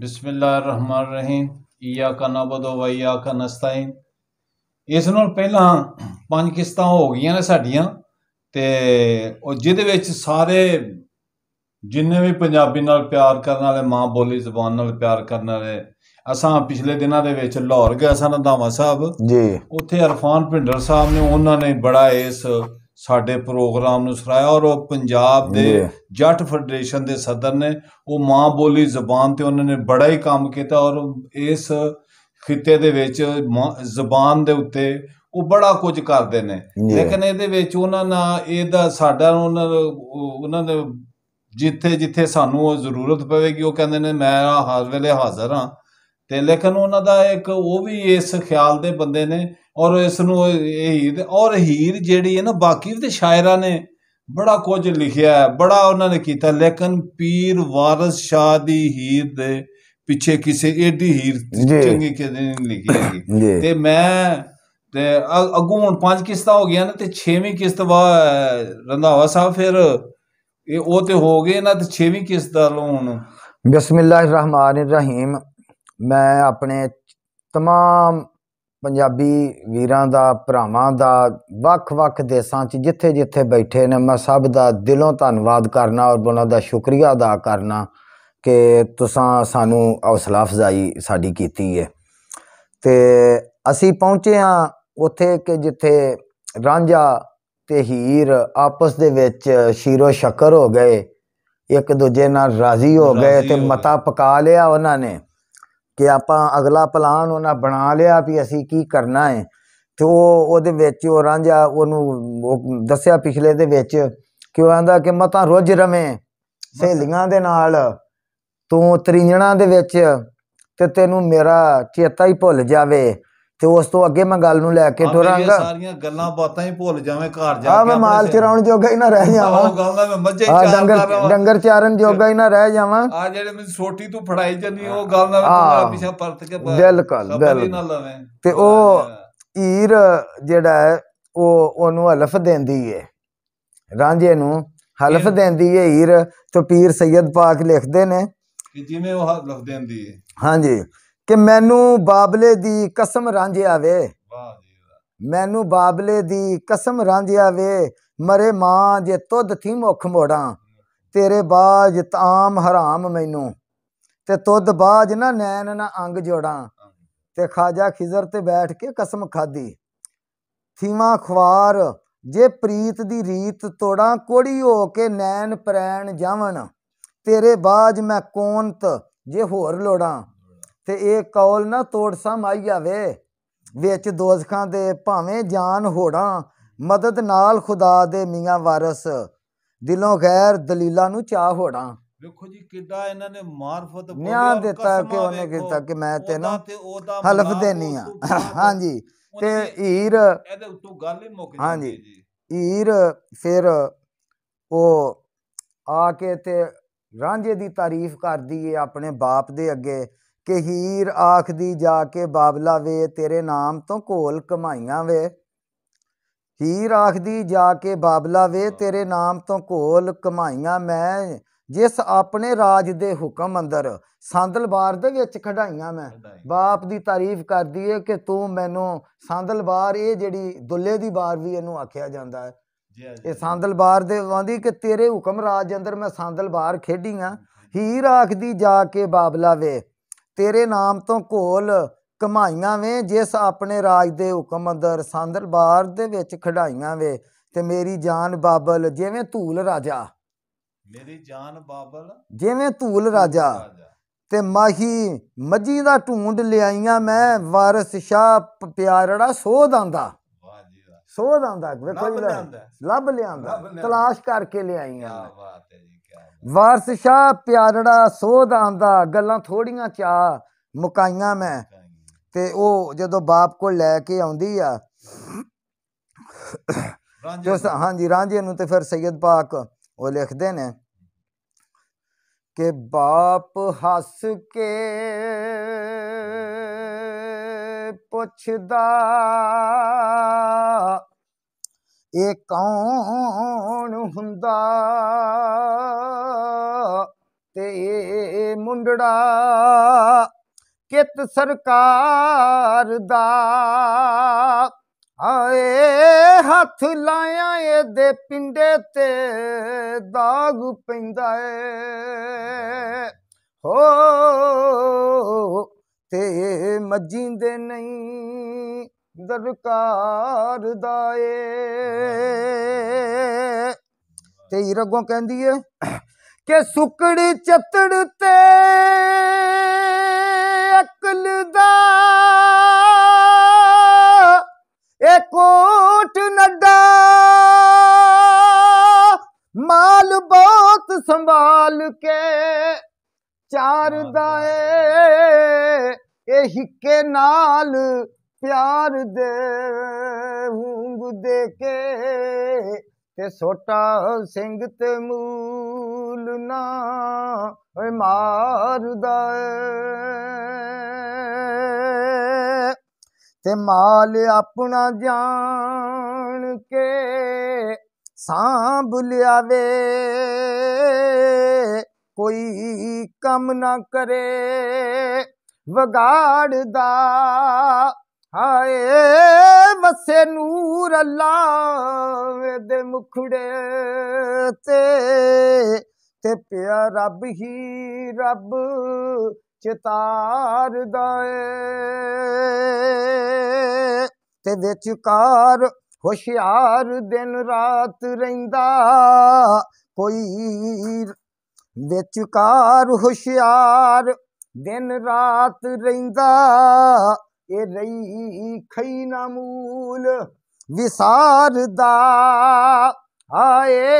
ਬਿਸਮਿਲ੍ਲਾਹਿਰਰਹਿਮਾਨਿਰਰਹੀਮ ਇਯਾਕਾ ਨਬਦੋ ਵ ਇਯਾਕਾ ਨਸਤਾਈਨ ਇਸ ਨਾਲ ਪਹਿਲਾਂ ਪੰਜ ਕਿਸ਼ਤਾਂ ਹੋ ਗਈਆਂ ਨੇ ਸਾਡੀਆਂ ਤੇ ਉਹ ਜਿਹਦੇ ਵਿੱਚ ਸਾਰੇ ਜਿੰਨੇ ਵੀ ਪੰਜਾਬੀ ਨਾਲ ਪਿਆਰ ਕਰਨ ਵਾਲੇ ਮਾਂ ਬੋਲੀ ਜ਼ਬਾਨ ਨਾਲ ਪਿਆਰ ਕਰਨ ਵਾਲੇ ਅਸਾਂ ਪਿਛਲੇ ਦਿਨਾਂ ਦੇ ਵਿੱਚ ਲਾਹੌਰ ਗਏ ਸਾਂ ਰੰਧਾਵਾ ਸਾਹਿਬ ਜੀ ਉੱਥੇ ਅਰਫਾਨ ਭਿੰਡਰ ਸਾਹਿਬ ਨੇ ਉਹਨਾਂ ਨੇ ਬੜਾ ਇਸ ਸਾਡੇ ਪ੍ਰੋਗਰਾਮ ਨੂੰ ਸਰਾਇਆ ਔਰ ਉਹ ਪੰਜਾਬ ਦੇ ਜੱਟ ਫੈਡਰੇਸ਼ਨ ਦੇ ਸਦਰ ਨੇ ਉਹ ਮਾਂ ਬੋਲੀ ਜ਼ਬਾਨ ਤੇ ਉਹਨਾਂ ਨੇ ਬੜਾ ਹੀ ਕੰਮ ਕੀਤਾ ਔਰ ਇਸ ਖਿੱਤੇ ਦੇ ਵਿੱਚ ਜ਼ਬਾਨ ਦੇ ਉੱਤੇ ਉਹ ਬੜਾ ਕੁਝ ਕਰਦੇ ਨੇ ਲੇਕਿਨ ਇਹਦੇ ਵਿੱਚ ਉਹਨਾਂ ਨਾਲ ਇਹਦਾ ਸਾਡਾ ਉਹਨਾਂ ਉਹਨਾਂ ਨੇ ਜਿੱਥੇ ਜਿੱਥੇ ਸਾਨੂੰ ਉਹ ਜ਼ਰੂਰਤ ਪਵੇਗੀ ਉਹ ਕਹਿੰਦੇ ਨੇ ਮੈਂ ਹਰ ਵੇਲੇ ਹਾਜ਼ਰ ਹਾਂ ਤੇ ਲੇਕਿਨ ਉਹਨਾਂ ਦਾ ਇੱਕ ਉਹ ਵੀ ਇਸ ਖਿਆਲ ਦੇ ਬੰਦੇ ਨੇ ਔਰ ਇਸ ਨੂੰ ਇਹ ਹੀਰ ਔਰ ਹੀਰ ਜਿਹੜੀ ਹੈ ਨਾ ਬਾਕੀ ਤੇ ਸ਼ਾਇਰਾਂ ਨੇ ਬੜਾ ਕੁਝ ਲਿਖਿਆ ਹੈ ਬੜਾ ਉਹਨਾਂ ਨੇ ਕੀਤਾ ਲੇਕਿਨ ਪੀਰ ਵਾਰਿਸ ਸ਼ਾਹ ਦੀ ਹੀਰ ਦੇ ਪਿੱਛੇ ਕਿਸੇ ਏਡੀ ਹੀਰ ਚੰਗੀ ਕਿਤੇ ਨੇ ਲਿਖੀ ਹੈਗੀ ਤੇ ਮੈਂ ਤੇ ਅੱਗੋਂ ਹੁਣ ਪੰਜ ਕਿਸਤਾ ਹੋ ਗਿਆ ਨਾ ਤੇ ਛੇਵੀਂ ਕਿਸ਼ਤ ਵਾ ਰੰਧਾਵਾ ਸਾਹਿਬ ਫਿਰ ਇਹ ਉਹ ਤੇ ਹੋ ਗਏ ਨਾ ਤੇ ਛੇਵੀਂ ਕਿਸ਼ਤ ਦਾ ਲੋਨ ਬismillahir rahmanir rahim ਮੈਂ ਆਪਣੇ तमाम ਪੰਜਾਬੀ ਵੀਰਾਂ ਦਾ ਭਰਾਵਾਂ ਦਾ ਵੱਖ-ਵੱਖ ਦੇਸ਼ਾਂ 'ਚ ਜਿੱਥੇ-ਜਿੱਥੇ ਬੈਠੇ ਨੇ ਮੈਂ ਸਭ ਦਾ ਦਿਲੋਂ ਧੰਨਵਾਦ ਕਰਨਾ ਔਰ ਉਹਨਾਂ ਦਾ ਸ਼ੁਕਰੀਆ ਅਦਾ ਕਰਨਾ ਕਿ ਤੁਸੀਂ ਸਾਨੂੰ ਹੌਸਲਾ ਅਫਜ਼ਾਈ ਸਾਡੀ ਕੀਤੀ ਹੈ ਤੇ ਅਸੀਂ ਪਹੁੰਚੇ ਆ ਉੱਥੇ ਕਿ ਜਿੱਥੇ ਰਾਂਝਾ ਤੇ ਹੀਰ ਆਪਸ ਦੇ ਵਿੱਚ ਸ਼ੀਰੋ ਸ਼ਕਰ ਹੋ ਗਏ ਇੱਕ ਦੂਜੇ ਨਾਲ ਰਾਜ਼ੀ ਹੋ ਗਏ ਤੇ ਮਤਾ ਪਕਾ ਲਿਆ ਉਹਨਾਂ ਨੇ ਕਿ ਆਪਾਂ ਅਗਲਾ ਪਲਾਨ ਉਹਨਾਂ ਬਣਾ ਲਿਆ ਵੀ ਅਸੀਂ ਕੀ ਕਰਨਾ ਹੈ ਤੇ ਉਹ ਉਹਦੇ ਵਿੱਚ ਉਹ ਰਾਂਝਾ ਉਹਨੂੰ ਦੱਸਿਆ ਪਿਛਲੇ ਦੇ ਵਿੱਚ ਕਿ ਉਹ ਆਂਦਾ ਕਿ ਮਤਾਂ ਰੁੱਝ ਰਵੇਂ ਸਹੇਲੀਆਂ ਦੇ ਨਾਲ ਤੂੰ ਤ੍ਰਿੰਜਣਾ ਦੇ ਵਿੱਚ ਤੇ ਤੈਨੂੰ ਮੇਰਾ ਚੇਤਾ ਹੀ ਭੁੱਲ ਜਾਵੇ ਤੇ ਉਸ ਤੋਂ ਅੱਗੇ ਮੈਂ ਗੱਲ ਨੂੰ ਲੈ ਕੇ ਤੁਰਾਂਗਾ ਸਾਰੀਆਂ ਗੱਲਾਂ ਬਾਤਾਂ ਹੀ ਭੁੱਲ ਜਾਵੇਂ ਘਰ ਜਾ ਕੇ ਆ ਮੈਂ ਮਾਲ ਚਰਾਉਣ ਜੋਗਾ ਹੀ ਨਾ ਰਹਿ ਜਾਵਾਂ ਉਹ ਗੱਲ ਮੈਂ ਮੱਝੇ ਚਾਰ ਡੰਗਰ ਡੰਗਰ ਚਾਰਨ ਜੋਗਾ ਹੀ ਨਾ ਰਹਿ ਜਾਵਾਂ ਆ ਜਿਹੜੇ ਮੈਂ ਛੋਟੀ ਤੂੰ ਫੜਾਈ ਜੰਨੀ ਉਹ ਗੱਲ ਮੈਂ ਤੁਹਾਨੂੰ ਪਿਛਾ ਪਰਤ ਕੇ ਬਿਲਕੁਲ ਬਿਲਕੁਲ ਤੇ ਉਹ ਈਰ ਜਿਹੜਾ ਹੈ ਉਹ ਉਹਨੂੰ ਹਲਫ ਦਿੰਦੀ ਏ ਰਾਂਝੇ ਨੂੰ ਹਲਫ ਦਿੰਦੀ ਏ ਈਰ ਤੋਂ ਪੀਰ ਸੈਦ ਪਾਕ ਲਿਖਦੇ ਨੇ ਕਿ ਜਿਵੇਂ ਉਹ ਹਲਫ ਦਿੰਦੀ ਏ ਹਾਂਜੀ ਕਿ ਮੈਨੂੰ ਬਾਬਲੇ ਦੀ ਕਸਮ ਰਾਂਝਿਆ ਵੇ ਵਾਹ ਜੀ ਵਾਹ ਮੈਨੂੰ ਬਾਬਲੇ ਦੀ ਕਸਮ ਰਾਂਝਿਆ ਵੇ ਮਰੇ ਮਾਂ ਜੇ ਤੁਧ ਥੀ ਮੁਖ ਮੋੜਾਂ ਤੇਰੇ ਬਾਜ ਤਾਮ ਹਰਾਮ ਮੈਨੂੰ ਤੇ ਤੁਧ ਬਾਜ ਨਾ ਨੈਣ ਨਾ ਅੰਗ ਜੋੜਾਂ ਤੇ ਖਾਜਾ ਖਿਜ਼ਰ ਤੇ ਬੈਠ ਕੇ ਕਸਮ ਖਾਦੀ ਥੀਵਾ ਖਵਾਰ ਜੇ ਪ੍ਰੀਤ ਦੀ ਰੀਤ ਤੋੜਾਂ ਕੋੜੀ ਹੋ ਕੇ ਨੈਣ ਪ੍ਰੈਣ ਜਾਵਣ ਤੇਰੇ ਬਾਜ ਮੈਂ ਕੋਨਤ ਜੇ ਹੋਰ ਲੋੜਾਂ ਤੇ ਇਹ ਕੌਲ ਨਾ ਤੋੜ ਸਮ ਆਈ ਜਾਵੇ ਵਿੱਚ ਦੋਜ਼ਖਾਂ ਦੇ ਭਾਵੇਂ ਜਾਨ ਹੋੜਾਂ ਮਦਦ ਨਾਲ ਖੁਦਾ ਦੇ ਮੀਆਂ ਵਾਰਸ ਦਿਲੋਂ ਗੈਰ ਦਲੀਲਾਂ ਨੂੰ ਚਾਹ ਹੋੜਾਂ ਵੇਖੋ ਜੀ ਕਿੱਡਾ ਇਹਨਾਂ ਨੇ ਮਾਰਫਤ ਨਿਆਂ ਦਿੱਤਾ ਕਿ ਉਹਨੇ ਕਿਹਾ ਕਿ ਮੈਂ ਤੈਨੂੰ ਹਲਫ ਦੇਣੀ ਆ ਹਾਂਜੀ ਤੇ ਹੀਰ ਇਹਦੇ ਉੱਤੋਂ ਗੱਲ ਹੀ ਮੁੱਕ ਜਾਂਦੀ ਜੀ ਹੀਰ ਫਿਰ ਉਹ ਆ ਕੇ ਤੇ ਰਾਂਝੇ ਦੀ ਤਾਰੀਫ ਕਰਦੀ ਏ ਆਪਣੇ ਬਾਪ ਦੇ ਅੱਗੇ ਕਿ ਹੀਰ ਆਖਦੀ ਜਾ ਕੇ ਬਾਬਲਾ ਵੇ ਤੇਰੇ ਨਾਮ ਤੋਂ ਕੋਲ ਕਮਾਈਆਂ ਵੇ ਹੀਰ ਆਖਦੀ ਜਾ ਕੇ ਬਾਬਲਾ ਵੇ ਤੇਰੇ ਨਾਮ ਤੋਂ ਕੋਲ ਕਮਾਈਆਂ ਮੈਂ ਜਿਸ ਆਪਣੇ ਰਾਜ ਦੇ ਹੁਕਮ ਅੰਦਰ ਸੰਦਲਬਾਰ ਦੇ ਵਿੱਚ ਖੜਾਈਆਂ ਮੈਂ ਬਾਪ ਦੀ ਤਾਰੀਫ ਕਰਦੀ ਏ ਕਿ ਤੂੰ ਮੈਨੂੰ ਸੰਦਲਬਾਰ ਇਹ ਜਿਹੜੀ ਦੁੱਲੇ ਦੀ ਬਾਰ ਵੀ ਇਹਨੂੰ ਆਖਿਆ ਜਾਂਦਾ ਹੈ ਇਹ ਸੰਦਲਬਾਰ ਦੇ ਵਾਂਦੀ ਕਿ ਤੇਰੇ ਹੁਕਮ ਰਾਜ ਅੰਦਰ ਮੈਂ ਸੰਦਲਬਾਰ ਖੇਡੀਆਂ ਹੀਰ ਆਖਦੀ ਜਾ ਕੇ ਬਾਬਲਾ ਵੇ ਤੇਰੇ ਨਾਮ ਤੋਂ ਘੋਲ ਕਮਾਈਆਂ ਵੇ ਜਿਸ ਆਪਣੇ ਰਾਜ ਦੇ ਹੁਕਮ ਅੰਦਰ ਸੰਦਲਬਾਰ ਦੇ ਵਿੱਚ ਖੜਾਈਆਂ ਵੇ ਤੇ ਮੇਰੀ ਜਾਨ ਬਾਬਲ ਜਿਵੇਂ ਧੂਲ ਰਾਜਾ ਮੇਰੀ ਜਾਨ ਬਾਬਲ ਜਿਵੇਂ ਧੂਲ ਰਾਜਾ ਤੇ ਮਾਹੀ ਮੱਜੀ ਦਾ ਢੂੰਡ ਲਿਆਈਆਂ ਮੈਂ ਵਾਰਿਸ ਸ਼ਾਹ ਪਿਆਰੜਾ ਸੋਧ ਆਂਦਾ ਸੋਧ ਆਂਦਾ ਵੇਖੋ ਲੱਭ ਲਿਆਂਦਾ ਤਲਾਸ਼ ਕਰਕੇ ਲਿਆਈਆਂ ਵਾਹ ਵਾਹ ਤੇ ਵਾਰਸ ਸ਼ਾਹ ਪਿਆਰੜਾ ਸੋਧ ਆਂਦਾ ਗੱਲਾਂ ਥੋੜੀਆਂ ਚਾ ਮੁਕਾਈਆਂ ਮੈਂ ਤੇ ਉਹ ਜਦੋਂ ਬਾਪ ਕੋਲ ਲੈ ਕੇ ਆਉਂਦੀ ਆ ਜੋ ਹਾਂਜੀ ਰਾਂਝੇ ਨੂੰ ਤੇ ਫਿਰ ਸੈਦ ਪਾਕ ਉਹ ਲਿਖਦੇ ਨੇ ਕਿ ਬਾਪ ਹੱਸ ਕੇ ਪੁੱਛਦਾ ਇਹ ਕੌਣ ਹੁੰਦਾ ਤੇ ਇਹ ਮੁੰਡੜਾ ਕਿਤ ਸਰਕਾਰ ਦਾ ਆਏ ਹੱਥ ਲਾਇਆ ਇਹਦੇ ਪਿੰਡੇ ਤੇ ਦਾਗ ਪੈਂਦਾ ਏ ਹੋ ਤੇ ਮੱਜੀ ਨਹੀਂ ਦਰਕਾਰ ਦਾਏ ਤੇ ਰਗੋਂ ਕਹਿੰਦੀ ਏ ਕਿ ਸੁਕੜ ਚਤੜ ਤੇ ਅਕਲ ਦਾ ਏ ਕੋਟ ਨੱਡਾ ਮਾਲ ਬਹੁਤ ਸੰਭਾਲ ਕੇ ਚਾਰ ਦਾਏ ਇਹ ਹਿੱਕੇ ਨਾਲ ਪਿਆਰ ਦੇ ਹੂੰਗ ਦੇ ਕੇ ਤੇ ਸੋਟਾ ਸਿੰਘ ਤੇ ਮੂਲ ਨਾ ਓਏ ਮਾਰਦਾ ਤੇ ਮਾਲ ਆਪਣਾ ਜਾਣ ਕੇ ਸਾਂਭ ਲਿਆਵੇ ਕੋਈ ਕੰਮ ਨਾ ਕਰੇ ਵਗਾੜਦਾ ਹਾਏ ਵਸੇ ਨੂਰ ਅੱਲਾ ਦੇ ਮੁਖੜੇ ਤੇ ਤੇ ਪਿਆ ਰੱਬ ਹੀ ਰੱਬ ਚਿਤਾਰਦਾ ਏ ਤੇ ਵਿਚਕਾਰ ਹੁਸ਼ਿਆਰ ਦਿਨ ਰਾਤ ਰਹਿੰਦਾ ਕੋਈ ਵਿਚਕਾਰ ਹੁਸ਼ਿਆਰ ਦਿਨ ਰਾਤ ਰਹਿੰਦਾ ਇਹ ਰਹੀ ਖਈ ਨਾ ਮੂਲ ਵਿਸਾਰਦਾ ਆਏ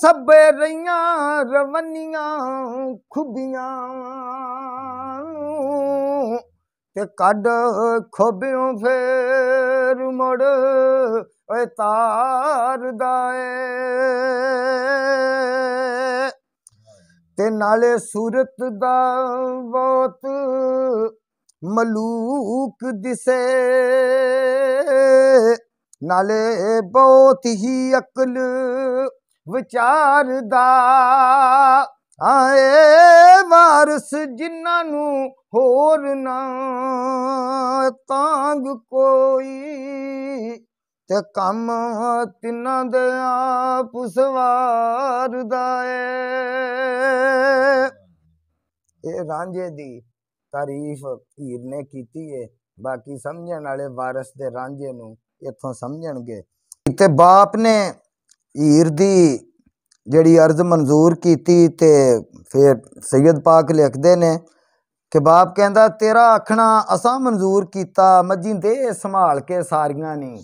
ਸਭ ਰਈਆਂ ਰਵਨੀਆਂ ਖੁਬੀਆਂ ਤੇ ਕੱਢ ਖੋਬਿਓ ਫੇਰ ਮੜ ਓਏ ਤਾਰਦਾ ਏ ਤੇ ਨਾਲੇ ਸੂਰਤ ਦਾ ਬਹੁਤ ਮਲੂਕ ਦਿਸੇ ਨਾਲੇ ਬਹੁਤ ਹੀ ਅਕਲ ਵਿਚਾਰ ਦਾ ਆਏ ਵਾਰਸ ਜਿਨ੍ਹਾਂ ਨੂੰ ਹੋਰ ਨਾ ਤਾਂਗ ਕੋਈ ਤੇ ਕੰਮ ਤਿਨਾਂ ਦੇ ਆਪ ਸਵਾਰਦਾ ਏ ਇਹ ਰਾਂਝੇ ਦੀ ਤਾਰੀਫ ਹੀਰ ਨੇ ਕੀਤੀ ਏ ਬਾਕੀ ਸਮਝਣ ਵਾਲੇ ਵਾਰਸ ਦੇ ਰਾਂਝੇ ਨੂੰ ਇੱਥੋਂ ਸਮਝਣਗੇ ਤੇ ਬਾਪ ਨੇ ਹੀਰ ਦੀ ਜਿਹੜੀ ਅਰਜ਼ ਮਨਜ਼ੂਰ ਕੀਤੀ ਤੇ ਫਿਰ ਸੈਦ ਪਾਕ ਲਿਖਦੇ ਨੇ ਕਿ ਬਾਪ ਕਹਿੰਦਾ ਤੇਰਾ ਆਖਣਾ ਅਸਾਂ ਮਨਜ਼ੂਰ ਕੀਤਾ ਮੱਝੀ ਦੇ ਸੰਭਾਲ ਕੇ ਸਾਰੀਆਂ ਨਹੀਂ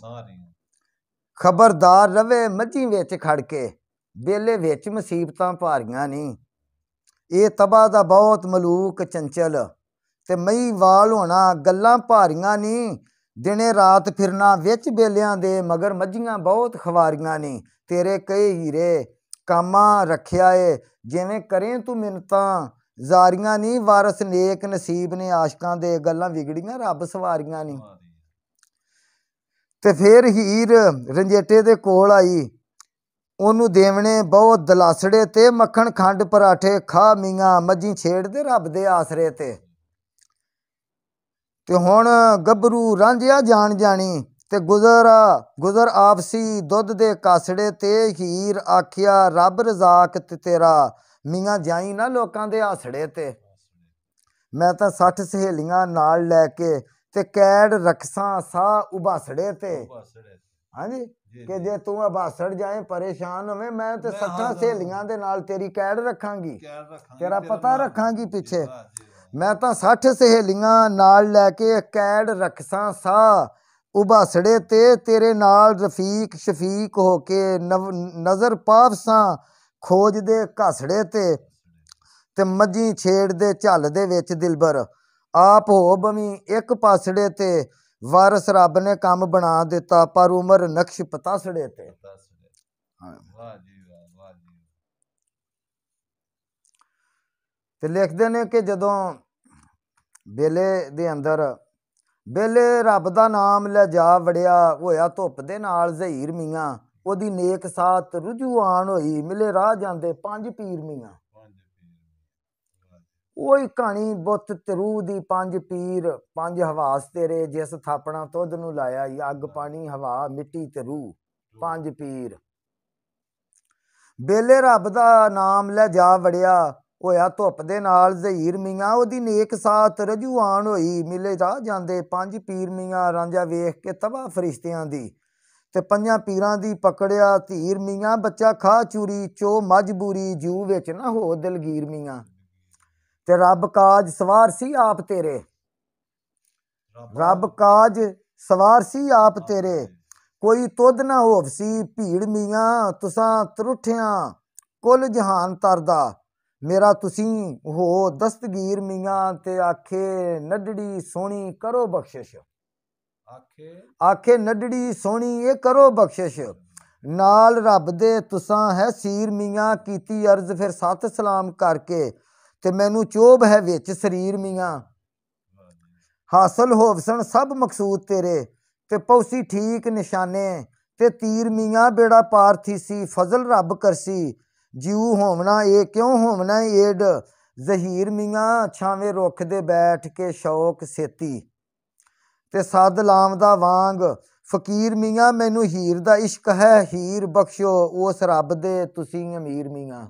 ਖਬਰਦਾਰ ਰਵੇ ਮੱਝੀ ਵਿੱਚ ਖੜ ਕੇ ਬੇਲੇ ਵਿੱਚ ਮੁਸੀਬਤਾਂ ਭਾਰੀਆਂ ਨਹੀਂ ਇਹ ਤਬਾ ਦਾ ਬਹੁਤ ਮਲੂਕ ਚੰਚਲ ਤੇ ਮਈ ਵਾਲ ਹੋਣਾ ਗੱਲਾਂ ਭਾਰੀਆਂ ਨਹੀਂ ਦਿਨੇ ਰਾਤ ਫਿਰਨਾ ਵਿੱਚ ਬੇਲਿਆਂ ਦੇ ਮਗਰ ਮੱਝੀਆਂ ਬਹੁਤ ਖਵਾਰੀਆਂ ਨਹੀਂ ਤੇਰੇ ਕਈ ਹੀਰੇ ਕਾਮਾ ਰੱਖਿਆ ਏ ਜਿਵੇਂ ਕਰੇ ਤੂੰ ਮਿੰਤਾਂ ਜ਼ਾਰੀਆਂ ਨਹੀਂ ਵਾਰਸ ਨੇਕ ਨਸੀਬ ਨੇ ਆਸ਼ਕਾਂ ਦੇ ਗੱਲਾਂ ਵਿਗੜੀਆਂ ਰੱਬ ਸਵਾਰੀਆਂ ਨਹੀਂ ਤੇ ਫੇਰ ਹੀਰ ਰੰਜੇਟੇ ਦੇ ਕੋਲ ਆਈ ਉਹਨੂੰ ਦੇਵਣੇ ਬਹੁਤ ਦਲਾਸੜੇ ਤੇ ਮੱਖਣ ਖੰਡ ਪਰਾਠੇ ਖਾ ਮੀਆਂ ਮੱਝੀ ਛੇੜਦੇ ਰੱਬ ਦੇ ਆਸਰੇ ਤੇ ਤੇ ਹੁਣ ਗੱਭਰੂ ਰਾਂਝਿਆ ਜਾਣ ਜਾਣੀ ਤੇ ਗੁਜ਼ਰ ਗੁਜ਼ਰ ਆਪਸੀ ਦੁੱਧ ਦੇ ਕਾਸੜੇ ਤੇ ਹੀਰ ਆਖਿਆ ਰੱਬ ਰਜ਼ਾਕ ਤੇ ਤੇਰਾ ਮੀਆਂ ਜਾਈ ਨਾ ਲੋਕਾਂ ਦੇ ਆਸੜੇ ਤੇ ਮੈਂ ਤਾਂ 60 ਸਹੇਲੀਆਂ ਨਾਲ ਲੈ ਕੇ ਤੇ ਕੈੜ ਰਖਸਾਂ ਸਾ ਉਬਾਸੜੇ ਤੇ ਹਾਂਜੀ ਕਿ ਜੇ ਤੂੰ ਅਬਾਸੜ ਜਾਏ ਪਰੇਸ਼ਾਨ ਹੋਵੇਂ ਮੈਂ ਤੇ 60 ਸਹੇਲੀਆਂ ਦੇ ਨਾਲ ਤੇਰੀ ਕੈੜ ਰੱਖਾਂਗੀ ਤੇਰਾ ਪਤਾ ਰੱਖਾਂਗੀ ਪਿੱਛੇ ਮੈਂ ਤਾਂ 60 ਸਹੇਲੀਆਂ ਨਾਲ ਲੈ ਕੇ ਕੈੜ ਰਖਸਾਂ ਸਾ ਉਬਾਸੜੇ ਤੇ ਤੇਰੇ ਨਾਲ ਰਫੀਕ ਸ਼ਫੀਕ ਹੋ ਕੇ ਨਜ਼ਰ ਪਾਵਸਾਂ ਖੋਜ ਦੇ ਘਸੜੇ ਤੇ ਤੇ ਮੱਝੀ ਛੇੜ ਦੇ ਝੱਲ ਦੇ ਵਿੱਚ ਦਿਲਬਰ ਆਪ ਹੋ ਬਵੀ ਇੱਕ ਪਾਸੜੇ ਤੇ ਵਾਰਸ ਰੱਬ ਨੇ ਕੰਮ ਬਣਾ ਦਿੱਤਾ ਪਰ ਉਮਰ ਨਕਸ਼ ਪਤਾਸੜੇ ਤੇ ਵਾਹ ਜੀ ਤੇ ਲਿਖਦੇ ਨੇ ਕਿ ਜਦੋਂ ਬੇਲੇ ਦੇ ਅੰਦਰ ਬੇਲੇ ਰੱਬ ਦਾ ਨਾਮ ਲੈ ਜਾ ਵੜਿਆ ਹੋਇਆ ਧੁੱਪ ਦੇ ਨਾਲ ਜ਼ਹੀਰ ਮੀਆਂ ਉਹਦੀ ਨੇਕ ਸਾਥ ਰੁਜੂਆਨ ਹੋਈ ਮਿਲੇ ਰਾਹ ਜਾਂਦੇ ਪੰਜ ਪੀਰ ਮੀਆਂ ਉਹੀ ਕਹਾਣੀ ਬੁੱਤ ਤਰੂ ਦੀ ਪੰਜ ਪੀਰ ਪੰਜ ਹਵਾਸ ਤੇਰੇ ਜਿਸ ਥਾਪਣਾ ਤੁਧ ਨੂੰ ਲਾਇਆ ਅੱਗ ਪਾਣੀ ਹਵਾ ਮਿੱਟੀ ਤੇ ਰੂਹ ਪੰਜ ਪੀਰ ਬੇਲੇ ਰੱਬ ਦਾ ਨਾਮ ਲੈ ਜਾ ਵੜਿਆ ਹੋਇਆ ਧੁੱਪ ਦੇ ਨਾਲ ਜ਼ਹੀਰ ਮੀਆਂ ਉਹਦੀ ਨੇਕ ਸਾਥ ਰਜੂਆਨ ਹੋਈ ਮਿਲੇ ਜਾ ਜਾਂਦੇ ਪੰਜ ਪੀਰ ਮੀਆਂ ਰਾਂਝਾ ਵੇਖ ਕੇ ਤਬਾ ਫਰਿਸ਼ਤਿਆਂ ਦੀ ਤੇ ਪੰਜਾਂ ਪੀਰਾਂ ਦੀ ਪਕੜਿਆ ਧੀਰ ਮੀਆਂ ਬੱਚਾ ਖਾ ਚੂਰੀ ਚੋ ਮਜਬੂਰੀ ਜੂ ਵਿੱਚ ਨਾ ਹੋ ਦਿਲਗੀਰ ਮੀਆਂ ਤੇ ਰੱਬ ਕਾਜ ਸਵਾਰ ਸੀ ਆਪ ਤੇਰੇ ਰੱਬ ਕਾਜ ਸਵਾਰ ਸੀ ਆਪ ਤੇਰੇ ਕੋਈ ਤੁਧ ਨਾ ਹੋਵ ਸੀ ਭੀੜ ਮੀਆਂ ਤੁਸਾਂ ਤਰੁੱਠਿਆਂ ਕੁੱਲ ਜਹਾਨ ਤਰਦਾ ਮੇਰਾ ਤੁਸੀਂ ਹੋ ਦਸਤਗੀਰ ਮੀਆਂ ਤੇ ਆਖੇ ਨੱਡੜੀ ਸੋਣੀ ਕਰੋ ਬਖਸ਼ਿਸ਼ ਆਖੇ ਆਖੇ ਨੱਡੜੀ ਸੋਣੀ ਇਹ ਕਰੋ ਬਖਸ਼ਿਸ਼ ਨਾਲ ਰੱਬ ਦੇ ਤੁਸਾਂ ਹੈ ਸੀਰ ਮੀਆਂ ਕੀਤੀ ਅਰਜ਼ ਫਿਰ ਸਤ ਸਲਾਮ ਕਰਕੇ ਤੇ ਮੈਨੂੰ ਚੋਬ ਹੈ ਵਿੱਚ ਸਰੀਰ ਮੀਆਂ ਹਾਸਲ ਹੋਵਸਣ ਸਭ ਮਕਸੂਦ ਤੇਰੇ ਤੇ ਪੌਸੀ ਠੀਕ ਨਿਸ਼ਾਨੇ ਤੇ ਤੀਰ ਮੀਆਂ ਬੇੜਾ ਪਾਰ ਥੀ ਸੀ ਫਜ਼ਲ ਰੱਬ ਕਰਸੀ ਜਿਉ ਹੋਵਣਾ ਇਹ ਕਿਉਂ ਹੋਵਣਾ ਏਡ ਜ਼ਹੀਰ ਮੀਆਂ ਛਾਵੇਂ ਰੁੱਖ ਦੇ ਬੈਠ ਕੇ ਸ਼ੌਕ ਸੇਤੀ ਤੇ ਸਦ ਲਾਮ ਦਾ ਵਾਂਗ ਫਕੀਰ ਮੀਆਂ ਮੈਨੂੰ ਹੀਰ ਦਾ ਇਸ਼ਕ ਹੈ ਹੀਰ ਬਖਸ਼ੋ ਉਸ ਰੱਬ ਦੇ ਤੁਸੀਂ ਅਮੀਰ ਮੀਆਂ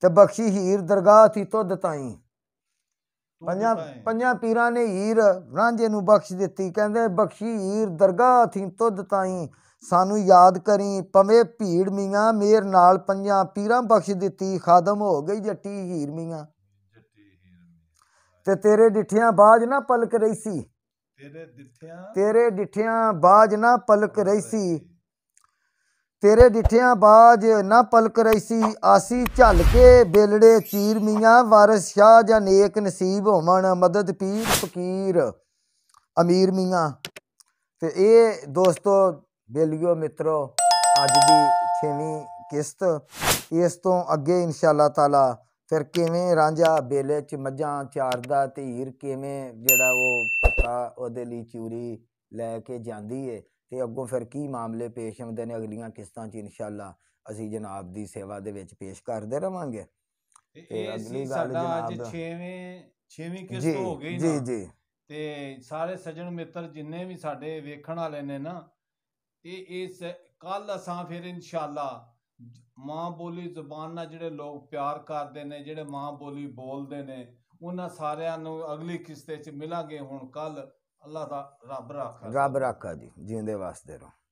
ਤੇ ਬਖਸ਼ੀ ਹੀਰ ਦਰਗਾਹ ਥੀ ਤੋ ਤਾਈ ਪੰਜਾਂ ਪੰਜਾਂ ਪੀਰਾਂ ਨੇ ਹੀਰ ਰਾਂਝੇ ਨੂੰ ਬਖਸ਼ ਦਿੱਤੀ ਕਹਿੰਦੇ ਬਖਸ਼ੀ ਹੀਰ ਦਰਗਾਹ ਥੀ ਤੋ ਤਾਈ ਸਾਨੂੰ ਯਾਦ ਕਰੀ ਪਵੇਂ ਭੀੜ ਮੀਆਂ ਮੇਰ ਨਾਲ ਪੰਜਾਂ ਪੀਰਾਂ ਬਖਸ਼ ਦਿੱਤੀ ਖਾਦਮ ਹੋ ਗਈ ਜੱਟੀ ਹੀਰ ਮੀਆਂ ਤੇ ਤੇਰੇ ਡਿਠਿਆਂ ਬਾਜ ਨਾ ਪਲਕ ਰਹੀ ਸੀ ਤੇਰੇ ਡਿਠਿਆਂ ਤੇਰੇ ਡਿਠਿਆਂ ਬਾਜ ਨਾ ਪਲਕ ਰਹੀ ਸੀ ਤੇਰੇ ਡਿਠਿਆਂ ਬਾਜ ਨਾ ਪਲਕ ਰਹੀ ਸੀ ਆਸੀ ਝਲ ਕੇ ਬੇਲੜੇ ਚੀਰ ਮੀਆਂ ਵਾਰਿਸ ਸ਼ਾਹ ਜਾਂ ਨੇਕ ਨਸੀਬ ਹੋਵਣ ਮਦਦ ਪੀਰ ਫਕੀਰ ਅਮੀਰ ਮੀਆਂ ਤੇ ਇਹ ਦੋਸਤੋ ਬੇਲਿਓ ਮਿੱਤਰੋ ਅੱਜ ਦੀ 6ਵੀਂ ਕਿਸ਼ਤ ਇਸ ਤੋਂ ਅੱਗੇ ਇਨਸ਼ਾਅੱਲਾ ਤਾਲਾ ਫਿਰ ਕਿਵੇਂ ਰਾਂਝਾ ਬੇਲੇ ਚ ਮੱਝਾਂ ਚਾਰਦਾ ਤੇ ਹੀਰ ਕਿਵੇਂ ਜਿਹੜਾ ਉਹ ਪੱਤਾ ਉਹਦੇ ਲਈ ਚੂਰੀ ਲੈ ਕੇ ਜਾਂਦੀ ਏ ਤੇ ਅੱਗੋਂ ਫਿਰ ਕੀ ਮਾਮਲੇ ਪੇਸ਼ ਹੁੰਦੇ ਨੇ ਅਗਲੀਆਂ ਕਿਸ਼ਤਾਂ 'ਚ ਇਨਸ਼ਾਅੱਲਾ ਅਸੀਂ ਜਨਾਬ ਦੀ ਸੇਵਾ ਦੇ ਵਿੱਚ ਪੇਸ਼ ਕਰਦੇ ਰਵਾਂਗੇ ਤੇ ਅਗਲੀ ਗੱਲ ਜਨਾਬ ਅੱਜ 6ਵੇਂ 6ਵੀਂ ਕਿਸ਼ਤ ਹੋ ਗਈ ਜੀ ਜੀ ਤੇ ਸਾਰੇ ਸੱਜਣ ਮਿੱਤਰ ਜਿੰਨੇ ਵੀ ਸਾਡੇ ਵੇਖਣ ਵਾਲੇ ਨੇ ਨਾ ਇਹ ਇਸ ਕੱਲ ਅਸਾਂ ਫਿਰ ਇਨਸ਼ਾਅੱਲਾ ਮਾਂ ਬੋਲੀ ਜ਼ੁਬਾਨ ਨਾਲ ਜਿਹੜੇ ਲੋਕ ਪਿਆਰ ਕਰਦੇ ਨੇ ਜਿਹੜੇ ਮਾਂ ਬੋਲੀ ਬੋਲਦੇ ਨੇ ਉਹਨਾਂ ਸਾਰਿਆਂ ਨੂੰ ਅਗਲੀ ਕਿਸ਼ਤੇ 'ਚ ਮਿਲਾਂਗੇ ਹੁਣ ਕੱਲ ਅੱਲਾਹ ਦਾ ਰੱਬ ਰੱਖਾ ਰੱਬ ਰੱਖਾ ਜੀ ਜਿੰਦੇ ਵਾਸਤੇ ਰੋ